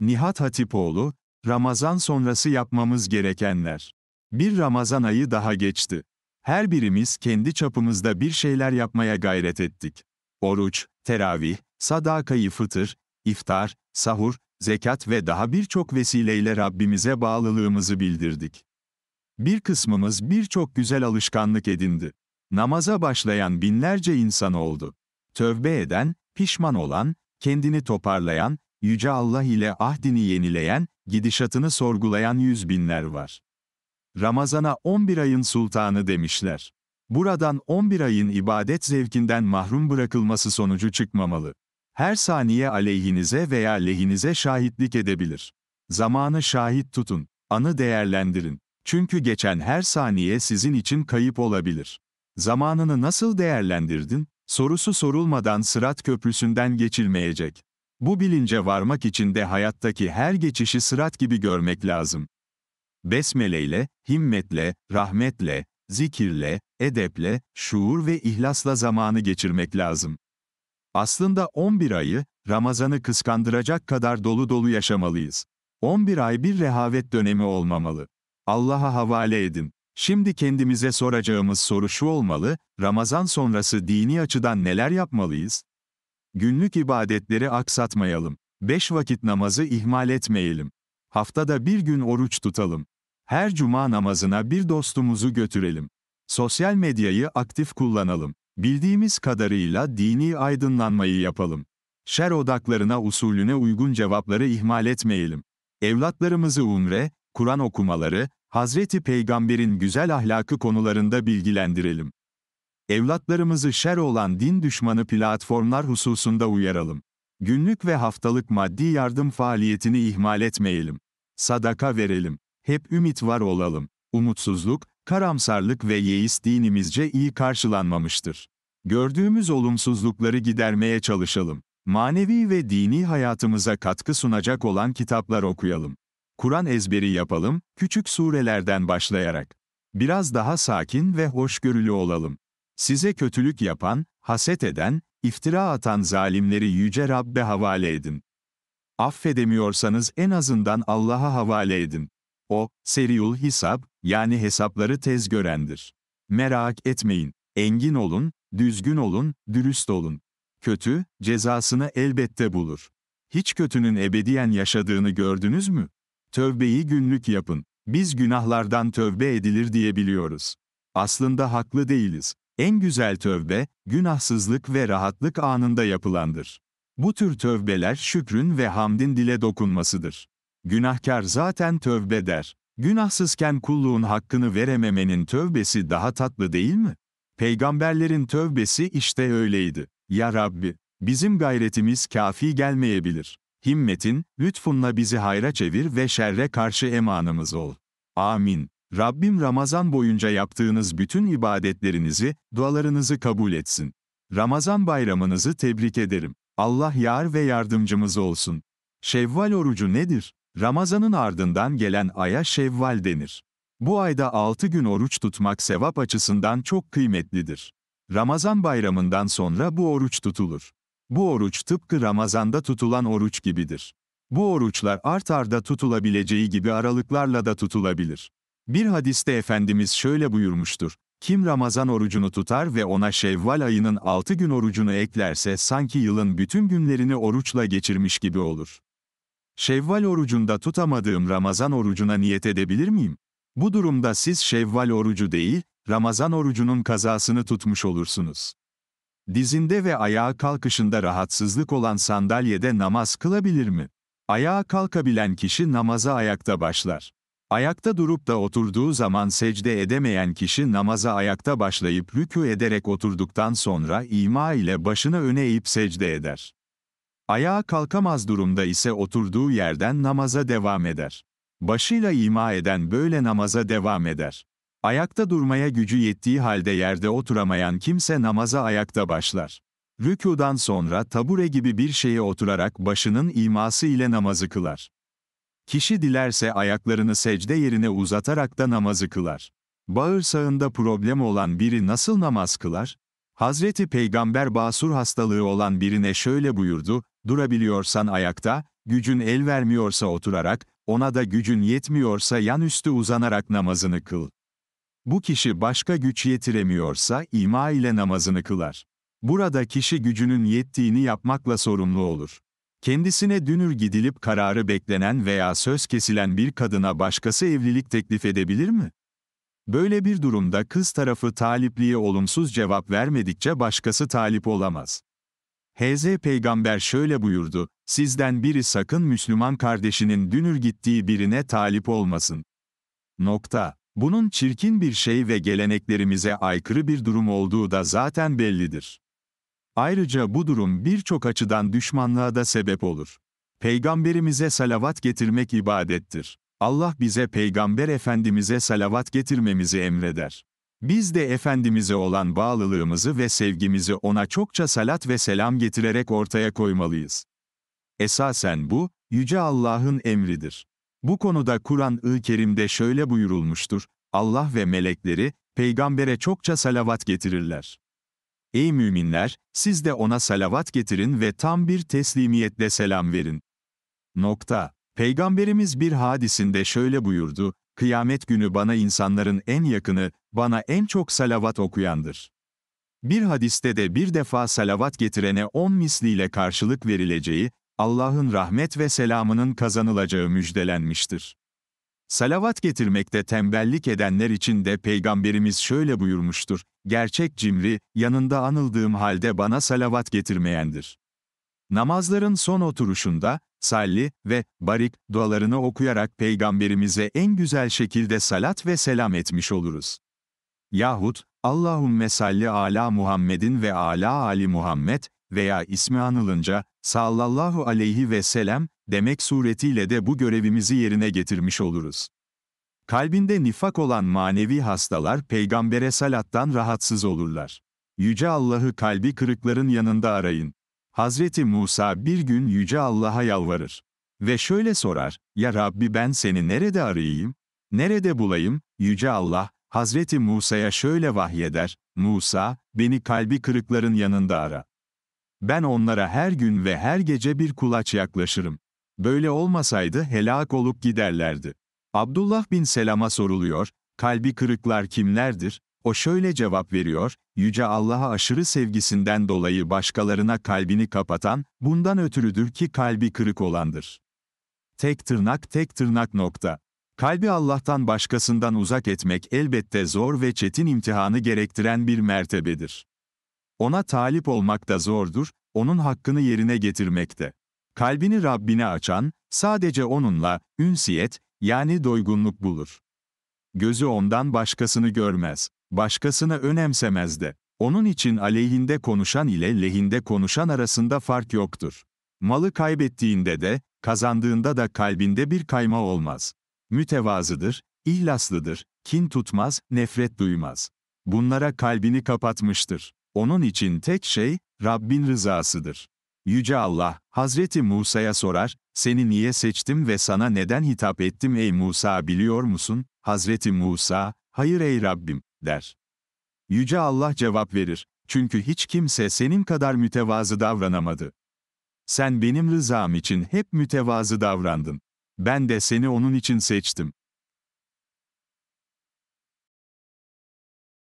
Nihat Hatipoğlu, Ramazan sonrası yapmamız gerekenler. Bir Ramazan ayı daha geçti. Her birimiz kendi çapımızda bir şeyler yapmaya gayret ettik. Oruç, teravih, sadakayı fıtır, iftar, sahur, zekat ve daha birçok vesileyle Rabbimize bağlılığımızı bildirdik. Bir kısmımız birçok güzel alışkanlık edindi. Namaza başlayan binlerce insan oldu. Tövbe eden, pişman olan, kendini toparlayan, Yüce Allah ile ahdini yenileyen, gidişatını sorgulayan yüz binler var. Ramazana 11 ayın sultanı demişler. Buradan 11 ayın ibadet zevkinden mahrum bırakılması sonucu çıkmamalı. Her saniye aleyhinize veya lehinize şahitlik edebilir. Zamanı şahit tutun, anı değerlendirin. Çünkü geçen her saniye sizin için kayıp olabilir. Zamanını nasıl değerlendirdin? Sorusu sorulmadan Sırat Köprüsü'nden geçilmeyecek. Bu bilince varmak için de hayattaki her geçişi sırat gibi görmek lazım. Besmele ile, himmetle, rahmetle, zikirle, edeple, şuur ve ihlasla zamanı geçirmek lazım. Aslında 11 ayı, Ramazan'ı kıskandıracak kadar dolu dolu yaşamalıyız. 11 ay bir rehavet dönemi olmamalı. Allah'a havale edin. Şimdi kendimize soracağımız soru şu olmalı, Ramazan sonrası dini açıdan neler yapmalıyız? Günlük ibadetleri aksatmayalım. Beş vakit namazı ihmal etmeyelim. Haftada bir gün oruç tutalım. Her cuma namazına bir dostumuzu götürelim. Sosyal medyayı aktif kullanalım. Bildiğimiz kadarıyla dini aydınlanmayı yapalım. Şer odaklarına usulüne uygun cevapları ihmal etmeyelim. Evlatlarımızı umre, Kur'an okumaları, Hazreti Peygamber'in güzel ahlakı konularında bilgilendirelim. Evlatlarımızı şer olan din düşmanı platformlar hususunda uyaralım. Günlük ve haftalık maddi yardım faaliyetini ihmal etmeyelim. Sadaka verelim. Hep ümit var olalım. Umutsuzluk, karamsarlık ve yeis dinimizce iyi karşılanmamıştır. Gördüğümüz olumsuzlukları gidermeye çalışalım. Manevi ve dini hayatımıza katkı sunacak olan kitaplar okuyalım. Kur'an ezberi yapalım, küçük surelerden başlayarak. Biraz daha sakin ve hoşgörülü olalım. Size kötülük yapan, haset eden, iftira atan zalimleri yüce Rabbe havale edin. Affedemiyorsanız en azından Allah'a havale edin. O, seriul hisab, yani hesapları tez görendir. Merak etmeyin, engin olun, düzgün olun, dürüst olun. Kötü, cezasını elbette bulur. Hiç kötünün ebediyen yaşadığını gördünüz mü? Tövbeyi günlük yapın. Biz günahlardan tövbe edilir diye biliyoruz. Aslında haklı değiliz. En güzel tövbe, günahsızlık ve rahatlık anında yapılandır. Bu tür tövbeler şükrün ve hamdin dile dokunmasıdır. Günahkar zaten tövbe der. Günahsızken kulluğun hakkını verememenin tövbesi daha tatlı değil mi? Peygamberlerin tövbesi işte öyleydi. Ya Rabbi, bizim gayretimiz kafi gelmeyebilir. Himmetin, lütfunla bizi hayra çevir ve şerre karşı emanımız ol. Amin. Rabbim Ramazan boyunca yaptığınız bütün ibadetlerinizi, dualarınızı kabul etsin. Ramazan bayramınızı tebrik ederim. Allah yar ve yardımcımız olsun. Şevval orucu nedir? Ramazanın ardından gelen aya Şevval denir. Bu ayda 6 gün oruç tutmak sevap açısından çok kıymetlidir. Ramazan bayramından sonra bu oruç tutulur. Bu oruç tıpkı Ramazan'da tutulan oruç gibidir. Bu oruçlar art arda tutulabileceği gibi aralıklarla da tutulabilir. Bir hadiste Efendimiz şöyle buyurmuştur. Kim Ramazan orucunu tutar ve ona Şevval ayının 6 gün orucunu eklerse sanki yılın bütün günlerini oruçla geçirmiş gibi olur. Şevval orucunda tutamadığım Ramazan orucuna niyet edebilir miyim? Bu durumda siz Şevval orucu değil, Ramazan orucunun kazasını tutmuş olursunuz. Dizinde ve ayağa kalkışında rahatsızlık olan sandalyede namaz kılabilir mi? Ayağa kalkabilen kişi namaza ayakta başlar. Ayakta durup da oturduğu zaman secde edemeyen kişi namaza ayakta başlayıp rükû ederek oturduktan sonra ima ile başını öne eğip secde eder. Ayağa kalkamaz durumda ise oturduğu yerden namaza devam eder. Başıyla ima eden böyle namaza devam eder. Ayakta durmaya gücü yettiği halde yerde oturamayan kimse namaza ayakta başlar. Rükudan sonra tabure gibi bir şeye oturarak başının iması ile namazı kılar. Kişi dilerse ayaklarını secde yerine uzatarak da namazı kılar. Bağırsağında problem olan biri nasıl namaz kılar? Hazreti Peygamber basur hastalığı olan birine şöyle buyurdu, durabiliyorsan ayakta, gücün el vermiyorsa oturarak, ona da gücün yetmiyorsa yan üstü uzanarak namazını kıl. Bu kişi başka güç yetiremiyorsa ima ile namazını kılar. Burada kişi gücünün yettiğini yapmakla sorumlu olur. Kendisine dünür gidilip kararı beklenen veya söz kesilen bir kadına başkası evlilik teklif edebilir mi? Böyle bir durumda kız tarafı talipliğe olumsuz cevap vermedikçe başkası talip olamaz. Hz. Peygamber şöyle buyurdu, sizden biri sakın Müslüman kardeşinin dünür gittiği birine talip olmasın. Nokta. Bunun çirkin bir şey ve geleneklerimize aykırı bir durum olduğu da zaten bellidir. Ayrıca bu durum birçok açıdan düşmanlığa da sebep olur. Peygamberimize salavat getirmek ibadettir. Allah bize Peygamber Efendimiz'e salavat getirmemizi emreder. Biz de Efendimiz'e olan bağlılığımızı ve sevgimizi ona çokça salat ve selam getirerek ortaya koymalıyız. Esasen bu, Yüce Allah'ın emridir. Bu konuda Kur'an-ı Kerim'de şöyle buyurulmuştur, Allah ve melekleri, peygambere çokça salavat getirirler. Ey müminler, siz de ona salavat getirin ve tam bir teslimiyetle selam verin. Nokta. Peygamberimiz bir hadisinde şöyle buyurdu, Kıyamet günü bana insanların en yakını, bana en çok salavat okuyandır. Bir hadiste de bir defa salavat getirene on misliyle karşılık verileceği, Allah'ın rahmet ve selamının kazanılacağı müjdelenmiştir. Salavat getirmekte tembellik edenler için de Peygamberimiz şöyle buyurmuştur, gerçek cimri, yanında anıldığım halde bana salavat getirmeyendir. Namazların son oturuşunda, salli ve barik dualarını okuyarak Peygamberimize en güzel şekilde salat ve selam etmiş oluruz. Yahut, Allahümme salli ala Muhammedin ve ala Ali Muhammed veya ismi anılınca, sallallahu aleyhi ve sellem demek suretiyle de bu görevimizi yerine getirmiş oluruz. Kalbinde nifak olan manevi hastalar peygambere salattan rahatsız olurlar. Yüce Allah'ı kalbi kırıkların yanında arayın. Hazreti Musa bir gün Yüce Allah'a yalvarır. Ve şöyle sorar, ya Rabbi ben seni nerede arayayım? Nerede bulayım? Yüce Allah, Hazreti Musa'ya şöyle vahyeder, Musa, beni kalbi kırıkların yanında ara. Ben onlara her gün ve her gece bir kulaç yaklaşırım. Böyle olmasaydı helak olup giderlerdi. Abdullah bin Selam'a soruluyor, kalbi kırıklar kimlerdir? O şöyle cevap veriyor, Yüce Allah'a aşırı sevgisinden dolayı başkalarına kalbini kapatan, bundan ötürüdür ki kalbi kırık olandır. Tek tırnak tek tırnak nokta. Kalbi Allah'tan başkasından uzak etmek elbette zor ve çetin imtihanı gerektiren bir mertebedir. Ona talip olmak da zordur, onun hakkını yerine getirmekte. Kalbini Rabbine açan, sadece onunla, ünsiyet, yani doygunluk bulur. Gözü ondan başkasını görmez, başkasını önemsemez de. Onun için aleyhinde konuşan ile lehinde konuşan arasında fark yoktur. Malı kaybettiğinde de, kazandığında da kalbinde bir kayma olmaz. Mütevazıdır, ihlaslıdır, kin tutmaz, nefret duymaz. Bunlara kalbini kapatmıştır. Onun için tek şey, Rabbin rızasıdır. Yüce Allah, Hazreti Musa'ya sorar, seni niye seçtim ve sana neden hitap ettim ey Musa biliyor musun? Hazreti Musa, hayır ey Rabbim, der. Yüce Allah cevap verir, çünkü hiç kimse senin kadar mütevazı davranamadı. Sen benim rızam için hep mütevazı davrandın. Ben de seni onun için seçtim.